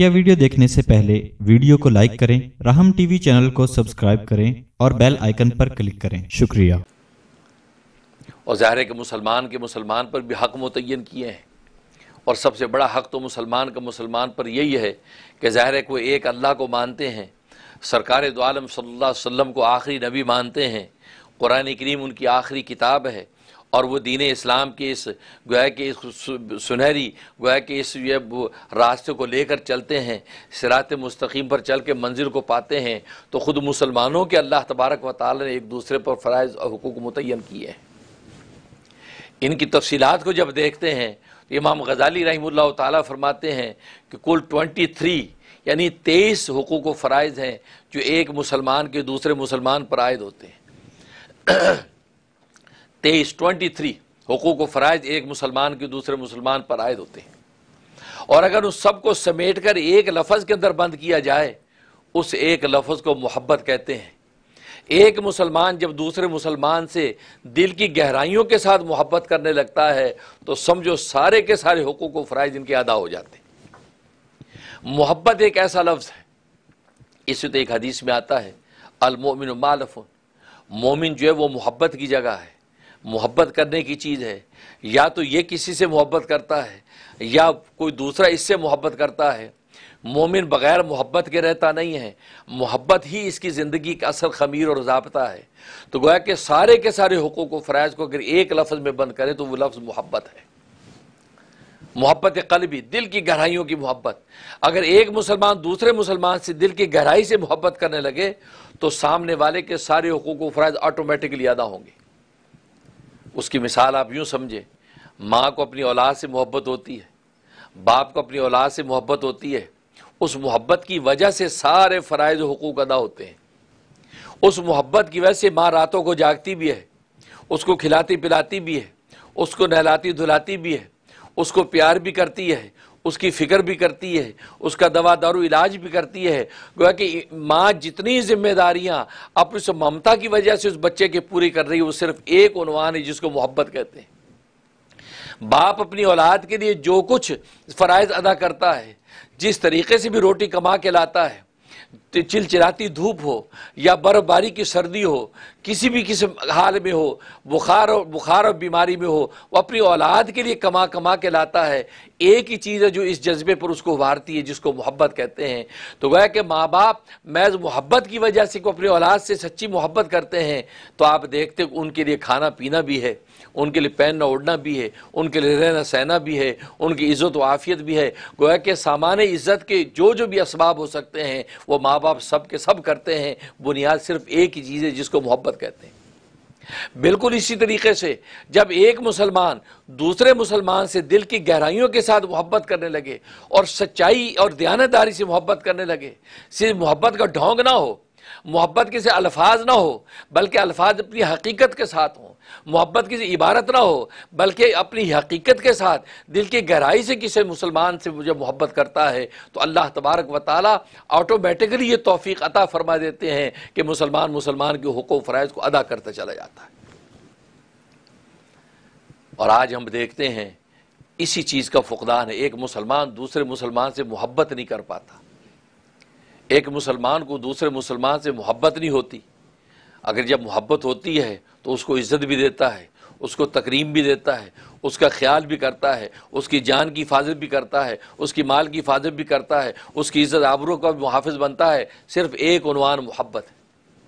मुख्य वीडियो देखने से पहले वीडियो को लाइक करें राहम टीवी चैनल को सब्सक्राइब करें और बेल आइकन पर क्लिक करें शुक्रिया और ज़ाहिर है कि मुसलमान के मुसलमान पर भी हक मुतन किए हैं और सबसे बड़ा हक तो मुसलमान का मुसलमान पर यही है कि ज़ाहिर है कोई एक अल्लाह को मानते हैं सरकार दोआलम सल्ला वम को आखिरी नबी मानते हैं कुरान करीम उनकी आखिरी किताब है और वो दीन इस्लाम के इस गोया के इस सुनहरी गोया के इस ये रास्ते को लेकर चलते हैं सिरात मुस्तकीम पर चल के मंजिल को पाते हैं तो ख़ुद मुसलमानों के अल्लाह तबारक व ताल ने एक दूसरे पर फ़रज़ और हकूक मुतन किए हैं इनकी तफसीत को जब देखते हैं तो इमाम गजाली रही तरमाते फरमाते हैं कि कुल ट्वेंटी थ्री यानी तेईस हकूक व फ़रज़ हैं जो एक मुसलमान के दूसरे मुसलमान पर आयद होते हैं तेईस ट्वेंटी थ्री हकूक फ़राइज एक मुसलमान के दूसरे मुसलमान पर आयद होते हैं और अगर उस सब को समेट कर एक लफज के अंदर बंद किया जाए उस एक लफज को मोहब्बत कहते हैं एक मुसलमान जब दूसरे मुसलमान से दिल की गहराइयों के साथ मोहब्बत करने लगता है तो समझो सारे के सारे हकूक व फ़राइज इनके अदा हो जाते मोहब्बत एक ऐसा लफ्ज़ है इसे तो एक हदीस में आता है अलमोमिन मोमिन जो है वो मोहब्बत की जगह है मोहब्बत करने की चीज़ है या तो ये किसी से मोहब्बत करता है या कोई दूसरा इससे मोहब्बत करता है मोमिन बग़ैर मोहब्बत के रहता नहीं है मोहब्बत ही इसकी ज़िंदगी का असल खमीर और जबता है तो गोया कि सारे के सारे हकूक़ व फ़राज़ को अगर एक लफ्ज़ में बंद करें तो वह लफ्ज़ मोहब्बत है मोहब्बत कलबी दिल की गहराइयों की मोहब्बत अगर एक मुसलमान दूसरे मुसलमान से दिल की गहराई से मोहब्बत करने लगे तो सामने वाले के सारे हकूक़ व फ़राज़ ऑटोमेटिकली अदा होंगे उसकी मिसाल आप यूँ समझें माँ को अपनी औलाद से मोहब्बत होती है बाप को अपनी औलाद से मोहब्बत होती है उस मोहब्बत की वजह से सारे फ़रज़ हकूक अदा होते हैं उस मोहब्बत की वजह से माँ रातों को जागती भी है उसको खिलाती पिलाती भी है उसको नहलाती धुलाती भी है उसको प्यार भी करती है उसकी फ़िक्र भी करती है उसका दवा दारू इलाज भी करती है गोया कि माँ जितनी जिम्मेदारियाँ अपनी उस ममता की वजह से उस बच्चे के पूरी कर रही है वो सिर्फ एक उनवान है जिसको मोहब्बत कहते हैं बाप अपनी औलाद के लिए जो कुछ फ़रज़ अदा करता है जिस तरीके से भी रोटी कमा के लाता है चिलचिलाती धूप हो या बर्फबारी की सर्दी हो किसी भी किसी हाल में हो बुखार और बुखार और बीमारी में हो वो अपनी औलाद के लिए कमा कमा के लाता है एक ही चीज़ है जो इस जज्बे पर उसको उभारती है जिसको मोहब्बत कहते हैं तो वह कि माँ बाप मैज मोहब्बत की वजह से को अपनी औलाद से सच्ची मोहब्बत करते हैं तो आप देखते उनके लिए खाना पीना भी है उनके लिए पहनना ओढ़ना भी है उनके लिए रहना सहना भी है उनकी इज़्ज़त व आफियत भी है गोया के सामान इज़्ज़त के जो जो भी इसबाब हो सकते हैं वो माँ बाप सब के सब करते हैं बुनियाद सिर्फ एक ही चीज़ है जिसको मोहब्बत कहते हैं बिल्कुल इसी तरीके से जब एक मुसलमान दूसरे मुसलमान से दिल की गहराइयों के साथ मोहब्बत करने लगे और सच्चाई और दयानतदारी से मोहब्बत करने लगे सिर्फ मोहब्बत का ढोंग ना हो मोहब्बत किसी अल्फाज ना हो बल्कि अल्फाज अपनी हकीकत के साथ हों मोहब्बत किसी इबारत ना हो बल्कि अपनी हकीकत के साथ दिल की गहराई से किसी मुसलमान से मुझे मोहब्बत करता है तो अल्लाह तबारक व ताली ऑटोमेटिकली ये तोफ़ी अता फरमा देते हैं कि मुसलमान मुसलमान के हक़ व फ़रज़ को अदा करता चला जाता है और आज हम देखते हैं इसी चीज़ का फुकदान है एक मुसलमान दूसरे मुसलमान से मोहब्बत नहीं कर पाता एक मुसलमान को दूसरे मुसलमान से मोहब्बत नहीं होती अगर जब मोहब्बत होती है तो उसको इज़्ज़त भी देता है उसको तकरीम भी देता है उसका ख्याल भी करता है उसकी जान की हिफाजत भी करता है उसकी माल की हिफाजत भी करता है उसकी इज़्ज़त आबरों का भी मुहाफ़ बनता है सिर्फ़ एक उनवान मोहब्बत है